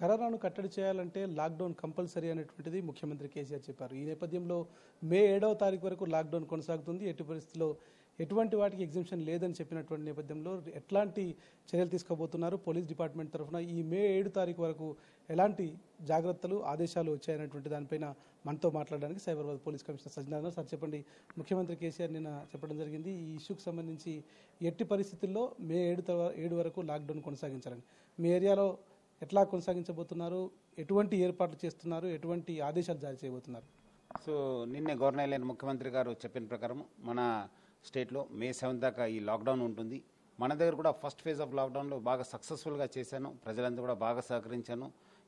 కరోనాను కట్టడి చేయాలంటే లాక్డౌన్ కంపల్సరీ అనేటువంటిది ముఖ్యమంత్రి కేసీఆర్ చెప్పారు ఈ నేపథ్యంలో మే ఏడవ తారీఖు వరకు లాక్డౌన్ కొనసాగుతుంది ఎట్టి పరిస్థితిలో ఎటువంటి వాటికి ఎగ్జిబిషన్ లేదని చెప్పినటువంటి నేపథ్యంలో ఎట్లాంటి చర్యలు తీసుకోబోతున్నారు పోలీస్ డిపార్ట్మెంట్ తరఫున ఈ మే ఏడు తారీఖు వరకు ఎలాంటి జాగ్రత్తలు ఆదేశాలు వచ్చాయనేటువంటి దానిపైన మనతో మాట్లాడడానికి Cyberabad police commissioner Sajjanarayana sir చెప్పండి ముఖ్యమంత్రి కేసీఆర్ నిన్న చెప్పడం జరిగింది ఈ ఇష్యూకి సంబంధించి ఎట్టి పరిస్థితుల్లో మే ఏడు ఏడు వరకు లాక్డౌన్ కొనసాగించాలని మీ ఏరియాలో ఎట్లా కొనసాగించబోతున్నారు ఎటువంటి ఏర్పాట్లు చేస్తున్నారు ఎటువంటి ఆదేశాలు జారీ చేయబోతున్నారు సో నిన్నే గవర్నర్ ముఖ్యమంత్రి గారు చెప్పిన ప్రకారం మన స్టేట్లో మే సెవెన్ దాకా ఈ లాక్డౌన్ ఉంటుంది మన దగ్గర కూడా ఫస్ట్ ఫేజ్ ఆఫ్ లాక్డౌన్లో బాగా సక్సెస్ఫుల్గా చేశాను ప్రజలంతా కూడా బాగా సహకరించాను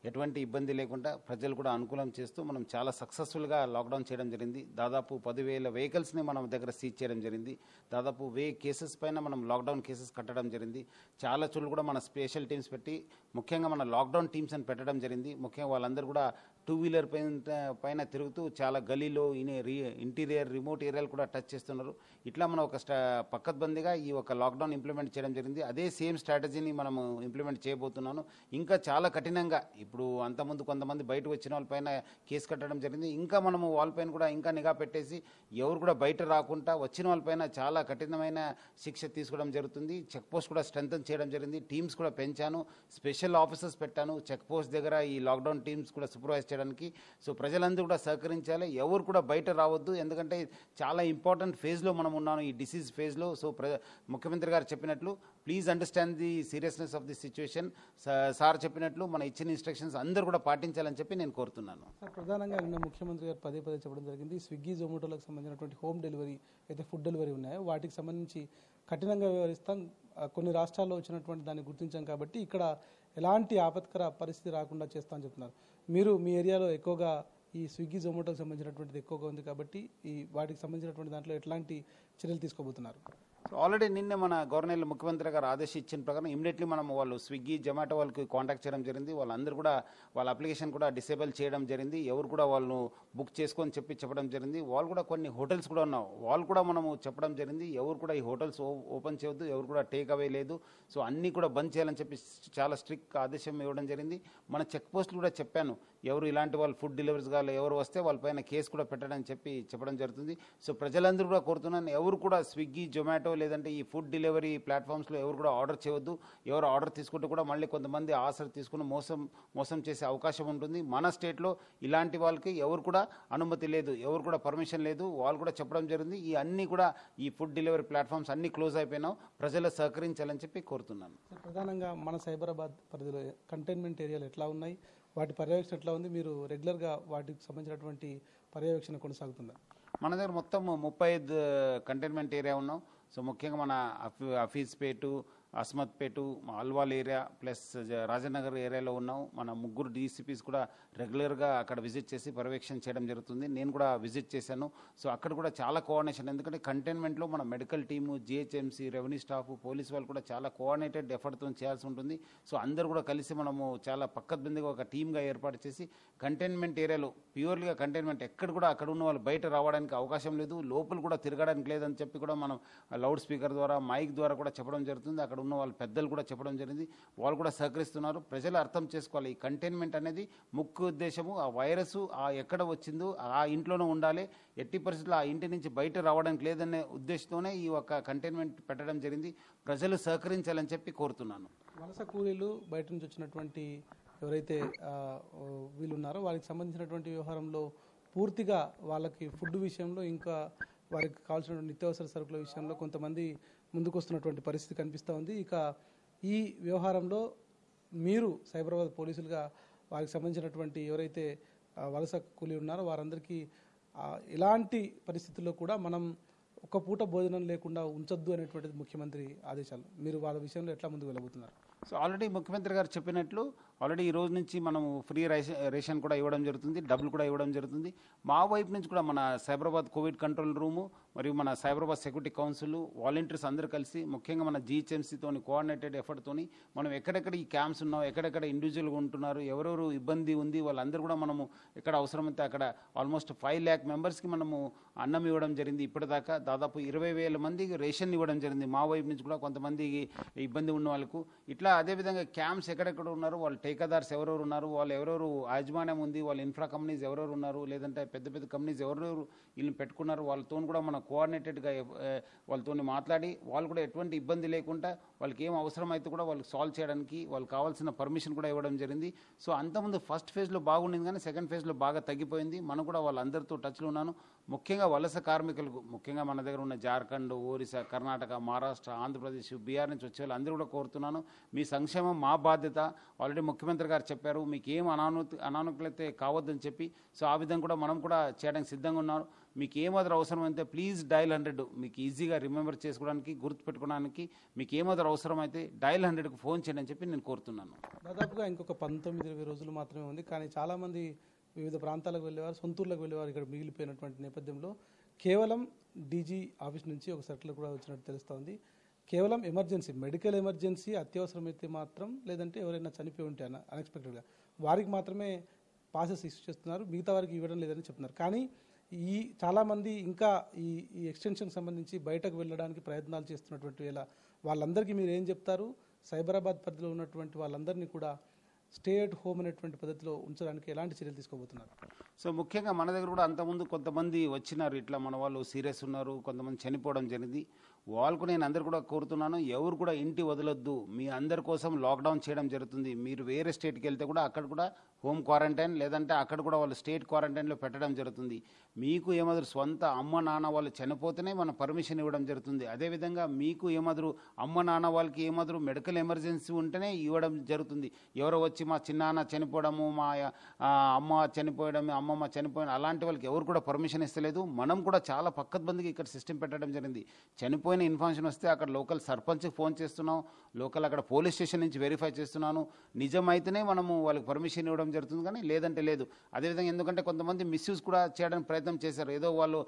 ఎటువంటి ఇబ్బంది లేకుండా ప్రజలు కూడా అనుకూలం చేస్తూ మనం చాలా సక్సెస్ఫుల్గా లాక్డౌన్ చేయడం జరిగింది దాదాపు పదివేల వెహికల్స్ని మనం దగ్గర సీజ్ చేయడం జరిగింది దాదాపు వే కేసెస్ పైన మనం లాక్డౌన్ కేసెస్ కట్టడం జరిగింది చాలా చోట్ల కూడా మన స్పెషల్ టీమ్స్ పెట్టి ముఖ్యంగా మన లాక్డౌన్ టీమ్స్ అని పెట్టడం జరిగింది ముఖ్యంగా వాళ్ళందరూ కూడా టూ వీలర్ పైన పైన తిరుగుతూ చాలా గలీలో ఇంటీరియర్ రిమోట్ ఏరియాలు కూడా టచ్ చేస్తున్నారు ఇట్లా మనం ఒక పక్కద్బందీగా ఈ ఒక లాక్డౌన్ ఇంప్లిమెంట్ చేయడం జరిగింది అదే సేమ్ స్ట్రాటజీని మనం ఇంప్లిమెంట్ చేయబోతున్నాను ఇంకా చాలా కఠినంగా ఇప్పుడు అంతకుముందు కొంతమంది బయట వచ్చిన వాళ్ళపైన కేసు కట్టడం జరిగింది ఇంకా మనము వాళ్ళపైన కూడా ఇంకా నిఘా పెట్టేసి ఎవరు కూడా బయట రాకుండా వచ్చిన వాళ్ళపైన చాలా కఠినమైన శిక్ష తీసుకోవడం జరుగుతుంది చెక్ పోస్ట్ కూడా స్ట్రెంథన్ చేయడం జరిగింది టీమ్స్ కూడా పెంచాను స్పెషల్ ఆఫీసర్స్ పెట్టాను చెక్ పోస్ట్ దగ్గర ఈ లాక్డౌన్ టీమ్స్ కూడా సూపర్వైజ్ చేయడానికి సో ప్రజలందరూ కూడా సహకరించాలి ఎవరు కూడా బయట రావద్దు ఎందుకంటే చాలా ఇంపార్టెంట్ ఫేజ్లో మనం ఉన్నాను ఈ డిసీజ్ ఫేజ్లో సో ప్ర ముఖ్యమంత్రి గారు చెప్పినట్లు please understand the seriousness of the situation sir చెప్పినట్లు మన ఇచ్చిన ఇన్స్ట్రక్షన్స్ అందరూ కూడా పాటించాలని చెప్పి నేను కోరుతున్నాను ప్రధానంగా నిన్న ముఖ్యమంత్రి గారు పదే పదే చెప్పడం జరిగింది స్విగ్గీ జొమాటోలకు సంబంధించినటువంటి హోమ్ డెలివరీ అయితే ఫుడ్ డెలివరీ ఉన్నాయో వాటికి సంబంధించి కఠినంగా వ్యవహరిస్తాం కొన్ని రాష్ట్రాల్లో వచ్చినటువంటి దాన్ని గుర్తించాం కాబట్టి ఇక్కడ ఎలాంటి ఆపత్కర పరిస్థితి రాకుండా చేస్తామని చెప్తున్నారు మీరు మీ ఏరియాలో ఎక్కువగా ఈ స్విగ్గీ జొమాటోకి సంబంధించినటువంటిది ఎక్కువగా ఉంది కాబట్టి ఈ వాటికి సంబంధించినటువంటి దాంట్లో ఎట్లాంటి చర్యలు తీసుకోబోతున్నారు సో ఆల్రెడీ నిన్నే మన గవర్నర్ ముఖ్యమంత్రి గారు ఆదేశం ఇచ్చిన ప్రకారం ఇమీడియట్లీ మనం వాళ్ళు స్విగ్గీ జొమాటో వాళ్ళకి కాంటాక్ట్ చేయడం జరిగింది వాళ్ళందరూ కూడా వాళ్ళ అప్లికేషన్ కూడా డిసేబుల్ చేయడం జరిగింది ఎవరు కూడా వాళ్ళు బుక్ చేసుకొని చెప్పి చెప్పడం జరిగింది వాళ్ళు కూడా కొన్ని హోటల్స్ కూడా ఉన్నావు వాళ్ళు కూడా మనము చెప్పడం జరిగింది ఎవరు కూడా ఈ హోటల్స్ ఓపెన్ చేయొద్దు ఎవరు కూడా టేక్ అవే లేదు సో అన్నీ కూడా బంద్ చేయాలని చెప్పి చాలా స్ట్రిక్ట్ ఆదేశం ఇవ్వడం జరిగింది మన చెక్ పోస్టులు కూడా చెప్పాను ఎవరు ఇలాంటి వాళ్ళు ఫుడ్ డెలివరీస్ కావాలి ఎవరు వస్తే వాళ్ళపైన కేసు కూడా పెట్టడం చెప్పి చెప్పడం జరుగుతుంది సో ప్రజలందరూ కూడా కోరుతున్నాను ఎవరు కూడా స్విగ్గీ జొమాటో లేదంటే ఈ ఫుడ్ డెలివరీ ప్లాట్ఫామ్స్లో ఎవరు కూడా ఆర్డర్ చేయవద్దు ఎవరు ఆర్డర్ తీసుకుంటే కూడా మళ్ళీ కొంతమంది ఆసరి తీసుకుని మోసం మోసం చేసే అవకాశం ఉంటుంది మన స్టేట్లో ఇలాంటి వాళ్ళకి ఎవరు కూడా అనుమతి లేదు ఎవరు కూడా పర్మిషన్ లేదు వాళ్ళు కూడా చెప్పడం జరిగింది ఈ అన్ని కూడా ఈ ఫుడ్ డెలివరీ ప్లాట్ఫామ్స్ అన్ని క్లోజ్ అయిపోయినావు ప్రజలు సహకరించాలని చెప్పి కోరుతున్నాను ప్రధానంగా మన సైబరాబాద్ పరిధిలో కంటైన్మెంట్ ఏరియాలు ఎట్లా ఉన్నాయి వాటి పర్యవేక్షణ ఎట్లా ఉంది మీరు రెగ్యులర్గా వాటికి సంబంధించినటువంటి పర్యవేక్షణ కొనసాగుతుందా మన దగ్గర మొత్తం ముప్పై ఐదు కంటైన్మెంట్ ఏరియా ఉన్నాం సో ముఖ్యంగా మన పేటు అస్మత్పేట ఆల్వాల్ ఏరియా ప్లస్ రాజనగర్ ఏరియాలో ఉన్నాం మన ముగ్గురు డీసీపీస్ కూడా రెగ్యులర్గా అక్కడ విజిట్ చేసి పర్యవేక్షణ చేయడం జరుగుతుంది నేను కూడా విజిట్ చేశాను సో అక్కడ కూడా చాలా కోఆర్డినేషన్ ఎందుకంటే కంటైన్మెంట్లో మన medical team GHMC revenue staff police వాళ్ళు కూడా చాలా కోఆర్డినేటెడ్ ఎఫర్ట్తో చేయాల్సి ఉంటుంది సో అందరూ కూడా కలిసి మనము చాలా బిందుగా ఒక టీమ్గా ఏర్పాటు చేసి కంటైన్మెంట్ ఏరియాలో ప్యూర్లీగా కంటైన్మెంట్ ఎక్కడ కూడా అక్కడ ఉన్న వాళ్ళు బయట రావడానికి అవకాశం లేదు లోపల కూడా తిరగడానికి లేదని చెప్పి కూడా మనం లౌడ్ స్పీకర్ ద్వారా మైక్ ద్వారా కూడా చెప్పడం జరుగుతుంది అక్కడ ఉన్న వాళ్ళ పెద్దలు కూడా చెప్పడం జరిగింది వాళ్ళు కూడా సహకరిస్తున్నారు ప్రజలు అర్థం చేసుకోవాలి ఈ కంటైన్మెంట్ అనేది ముఖ్య ఉద్దేశము ఆ వైరస్ ఆ ఎక్కడ వచ్చిందో ఆ ఇంట్లోనే ఉండాలి ఎట్టి పరిస్థితుల్లో ఆ ఇంటి నుంచి బయట రావడానికి లేదనే ఉద్దేశంతోనే ఈ ఒక కంటైన్మెంట్ పెట్టడం జరిగింది ప్రజలు సహకరించాలని చెప్పి కోరుతున్నాను వలస కూలీలు బయట నుంచి వచ్చినటువంటి ఎవరైతే వీళ్ళున్నారో వారికి సంబంధించినటువంటి వ్యవహారంలో పూర్తిగా వాళ్ళకి ఫుడ్ విషయంలో ఇంకా వారికి కావాల్సిన నిత్యావసర సరుకుల విషయంలో కొంతమంది ముందుకొస్తున్నటువంటి పరిస్థితి కనిపిస్తూ ఉంది ఇక ఈ వ్యవహారంలో మీరు సైబరాబాద్ పోలీసులుగా వారికి సంబంధించినటువంటి ఎవరైతే వలస కూలి ఉన్నారో వారందరికీ ఇలాంటి పరిస్థితుల్లో కూడా మనం ఒక్క పూట భోజనం లేకుండా ఉంచొద్దు అనేటువంటిది ముఖ్యమంత్రి ఆదేశాలు మీరు వాళ్ళ విషయంలో ఎట్లా ముందుకు వెళ్ళబోతున్నారు సో ఆల్రెడీ ముఖ్యమంత్రి గారు చెప్పినట్లు ఆల్రెడీ ఈ రోజు నుంచి మనం ఫ్రీ రేషన్ రేషన్ కూడా ఇవ్వడం జరుగుతుంది డబ్బులు కూడా ఇవ్వడం జరుగుతుంది మా వైపు నుంచి కూడా మన సైబరాబాద్ కోవిడ్ కంట్రోల్ రూము మరియు మన సైబరాబాద్ సెక్యూరిటీ కౌన్సిల్ వాలంటీర్స్ అందరూ కలిసి ముఖ్యంగా మన జిహెచ్ఎంసీతో కోఆర్డినేటెడ్ ఎఫర్ట్తోని మనం ఎక్కడెక్కడ ఈ క్యాంప్స్ ఉన్నాం ఎక్కడెక్కడ ఇండివిజువల్గా ఉంటున్నారు ఎవరెవరు ఇబ్బంది ఉంది వాళ్ళందరూ కూడా మనము ఎక్కడ అవసరమైతే అక్కడ ఆల్మోస్ట్ ఫైవ్ ల్యాక్ మెంబర్స్కి మనము అన్నం ఇవ్వడం జరిగింది ఇప్పటిదాకా దాదాపు ఇరవై వేల మందికి రేషన్ ఇవ్వడం జరిగింది మా వైపు నుంచి కూడా కొంతమంది ఇబ్బంది ఉన్న వాళ్ళకు ఇట్లా అదేవిధంగా క్యాంప్స్ ఎక్కడెక్కడ ఉన్నారో వాళ్ళు టేకాదార్స్ ఎవరెవరు ఉన్నారు వాళ్ళు ఎవరెవరు యాజమాన్యం ఉంది వాళ్ళ ఇన్ఫ్రా కంపెనీస్ ఎవరెవరు ఉన్నారు లేదంటే పెద్ద పెద్ద కంపెనీస్ ఎవరెవరు వీళ్ళని పెట్టుకున్నారు వాళ్ళతో కూడా మనం కోఆర్డినేటెడ్గా వాళ్ళతో మాట్లాడి వాళ్ళు కూడా ఎటువంటి ఇబ్బంది లేకుండా వాళ్ళకి ఏం అవసరమైతే కూడా వాళ్ళకి సాల్వ్ చేయడానికి వాళ్ళకి కావాల్సిన పర్మిషన్ కూడా ఇవ్వడం జరిగింది సో అంతకుముందు ఫస్ట్ ఫేజ్లో బాగుండింది కానీ సెకండ్ ఫేజ్లో బాగా తగ్గిపోయింది మనం కూడా వాళ్ళందరితో టచ్లో ఉన్నాను ముఖ్యంగా వలస కార్మికులకు ముఖ్యంగా మన దగ్గర ఉన్న జార్ఖండ్ ఒరిస్సా కర్ణాటక మహారాష్ట్ర ఆంధ్రప్రదేశ్ బీహార్ నుంచి వచ్చే వాళ్ళు అందరూ కూడా కోరుతున్నాను మీ సంక్షేమం మా బాధ్యత ఆల్రెడీ ముఖ్యమంత్రి గారు చెప్పారు మీకు ఏం అనాను అనానుకూలత కావద్దని చెప్పి సో ఆ విధంగా కూడా మనం కూడా చేయడానికి సిద్ధంగా ఉన్నారు మీకు ఏమాదిరి అవసరం అయితే ప్లీజ్ డైల్ హండ్రెడ్ మీకు ఈజీగా రిమెంబర్ చేసుకోవడానికి గుర్తుపెట్టుకోవడానికి మీకు ఏమాదిరి అవసరం అయితే డయల్ హండ్రెడ్కి ఫోన్ చేయండి అని చెప్పి నేను కోరుతున్నాను దాదాపుగా ఇంకొక పంతొమ్మిది ఇరవై రోజులు మాత్రమే ఉంది కానీ చాలామంది వివిధ ప్రాంతాలకు వెళ్ళేవారు సొంతూర్లకు వెళ్ళేవారు ఇక్కడ మిగిలిపోయినటువంటి నేపథ్యంలో కేవలం డీజీ ఆఫీస్ నుంచి ఒక సర్కిల్ కూడా వచ్చినట్టు తెలుస్తోంది కేవలం ఎమర్జెన్సీ మెడికల్ ఎమర్జెన్సీ అత్యవసరమైతే మాత్రం లేదంటే ఎవరైనా చనిపోయి ఉంటే అన్న అన్ఎక్స్పెక్టెడ్గా వారికి మాత్రమే పాసెస్ ఇష్యూ చేస్తున్నారు మిగతా వారికి ఇవ్వడం లేదని చెప్తున్నారు కానీ ఈ చాలామంది ఇంకా ఈ ఈ ఎక్స్టెన్షన్ సంబంధించి బయటకు వెళ్ళడానికి ప్రయత్నాలు చేస్తున్నటువంటి ఇలా వాళ్ళందరికీ మీరు ఏం చెప్తారు సైబరాబాద్ పరిధిలో ఉన్నటువంటి వాళ్ళందరినీ కూడా స్టే అట్ హోమ్ అనేటువంటి పద్ధతిలో ఉంచడానికి ఎలాంటి చర్యలు తీసుకోబోతున్నారు సో ముఖ్యంగా మన దగ్గర కూడా అంతకుముందు కొంతమంది వచ్చినారు ఇట్లా మన వాళ్ళు సీరియస్ ఉన్నారు కొంతమంది చనిపోవడం జరిగింది వాళ్ళకు నేను అందరు కూడా కోరుతున్నాను ఎవరు కూడా ఇంటి వదలొద్దు మీ అందరి కోసం లాక్డౌన్ చేయడం జరుగుతుంది మీరు వేరే స్టేట్కి వెళ్తే కూడా అక్కడ కూడా హోమ్ క్వారంటైన్ లేదంటే అక్కడ కూడా వాళ్ళు స్టేట్ క్వారంటైన్లో పెట్టడం జరుగుతుంది మీకు ఏమదురు సొంత అమ్మ నాన్న వాళ్ళు చనిపోతేనే మనం పర్మిషన్ ఇవ్వడం జరుగుతుంది అదేవిధంగా మీకు ఏమదురు అమ్మ నాన్న వాళ్ళకి ఏమదురు మెడికల్ ఎమర్జెన్సీ ఉంటేనే ఇవ్వడం జరుగుతుంది ఎవరో వచ్చి మా చిన్నాన్న చనిపోవడము మా అమ్మ చనిపోయడం అమ్మమ్మ చనిపోయడం అలాంటి వాళ్ళకి ఎవరు కూడా పర్మిషన్ ఇస్తలేదు మనం కూడా చాలా బందికి ఇక్కడ సిస్టమ్ పెట్టడం జరిగింది చనిపోయిన విలువైన ఇన్ఫర్మేషన్ వస్తే అక్కడ లోకల్ సర్పంచ్కి ఫోన్ చేస్తున్నాం లోకల్ అక్కడ పోలీస్ స్టేషన్ నుంచి వెరిఫై చేస్తున్నాను నిజమైతేనే మనము వాళ్ళకి పర్మిషన్ ఇవ్వడం జరుగుతుంది కానీ లేదంటే లేదు అదేవిధంగా ఎందుకంటే కొంతమంది మిస్యూజ్ కూడా చేయడానికి ప్రయత్నం చేశారు ఏదో వాళ్ళు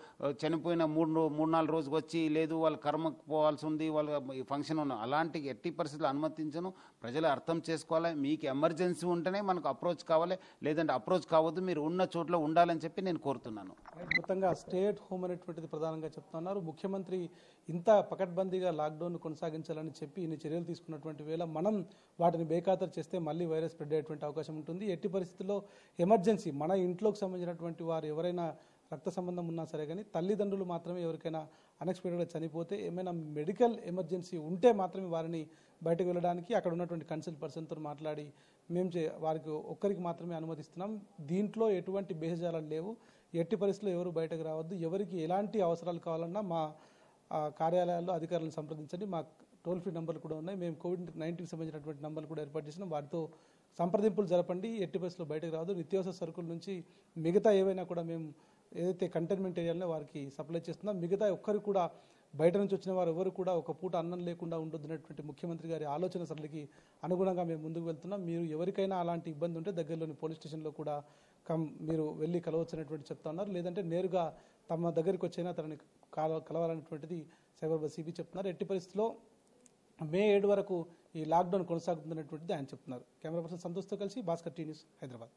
చనిపోయిన మూడు మూడు నాలుగు రోజుకి వచ్చి లేదు వాళ్ళు కర్మకు పోవాల్సి ఉంది వాళ్ళ ఫంక్షన్ ఉన్న అలాంటి ఎట్టి పరిస్థితులు అనుమతించను ప్రజలు అర్థం చేసుకోవాలి మీకు ఎమర్జెన్సీ ఉంటేనే మనకు అప్రోచ్ కావాలి లేదంటే అప్రోచ్ కావద్దు మీరు ఉన్న చోట్ల ఉండాలని చెప్పి నేను కోరుతున్నాను స్టేట్ హోమ్ అనేటువంటిది ప్రధానంగా చెప్తున్నారు ముఖ్యమంత్రి ఇంత పకడ్బందీగా లాక్డౌన్ కొనసాగించాలని చెప్పి ఇన్ని చర్యలు తీసుకున్నటువంటి వేళ మనం వాటిని బేఖాతరు చేస్తే మళ్ళీ వైరస్ స్ప్రెడ్ అయ్యేటువంటి అవకాశం ఉంటుంది ఎట్టి పరిస్థితుల్లో ఎమర్జెన్సీ మన ఇంట్లోకి సంబంధించినటువంటి వారు ఎవరైనా రక్త సంబంధం ఉన్నా సరే కానీ తల్లిదండ్రులు మాత్రమే ఎవరికైనా అన్ఎక్స్పెక్టెడ్గా చనిపోతే ఏమైనా మెడికల్ ఎమర్జెన్సీ ఉంటే మాత్రమే వారిని బయటకు వెళ్ళడానికి అక్కడ ఉన్నటువంటి కన్సల్ట్ పర్సన్తో మాట్లాడి మేము చే వారికి ఒక్కరికి మాత్రమే అనుమతిస్తున్నాం దీంట్లో ఎటువంటి బేహజాలు లేవు ఎట్టి పరిస్థితుల్లో ఎవరు బయటకు రావద్దు ఎవరికి ఎలాంటి అవసరాలు కావాలన్నా మా కార్యాలయాల్లో అధికారులను సంప్రదించండి మా టోల్ ఫ్రీ నెంబర్లు కూడా ఉన్నాయి మేము కోవిడ్ నైన్టీన్కి సంబంధించినటువంటి నెంబర్లు కూడా ఏర్పాటు చేసినాం వారితో సంప్రదింపులు జరపండి ఎట్టి బస్సులో బయటకు రాదు నిత్యావసర సరుకుల నుంచి మిగతా ఏవైనా కూడా మేము ఏదైతే కంటైన్మెంట్ ఏరియాలో వారికి సప్లై చేస్తున్నాం మిగతా ఒక్కరు కూడా బయట నుంచి వచ్చిన వారు ఎవరు కూడా ఒక పూట అన్నం లేకుండా ఉండొద్దునేటువంటి ముఖ్యమంత్రి గారి ఆలోచన సరళికి అనుగుణంగా మేము ముందుకు వెళ్తున్నాం మీరు ఎవరికైనా అలాంటి ఇబ్బంది ఉంటే దగ్గరలోని పోలీస్ స్టేషన్లో కూడా కం మీరు వెళ్ళి కలవచ్చినటువంటి చెప్తా ఉన్నారు లేదంటే నేరుగా తమ దగ్గరికి వచ్చైనా తనని కాల కలవాలనేటువంటిది సైబర్ సిబి చెప్తున్నారు ఎట్టి పరిస్థితిలో మే ఏడు వరకు ఈ లాక్డౌన్ కొనసాగుతుందనేటువంటిది ఆయన చెప్తున్నారు కెమెరా పర్సన్ సంతోష్తో కలిసి భాస్కర్ టీ న్యూస్ హైదరాబాద్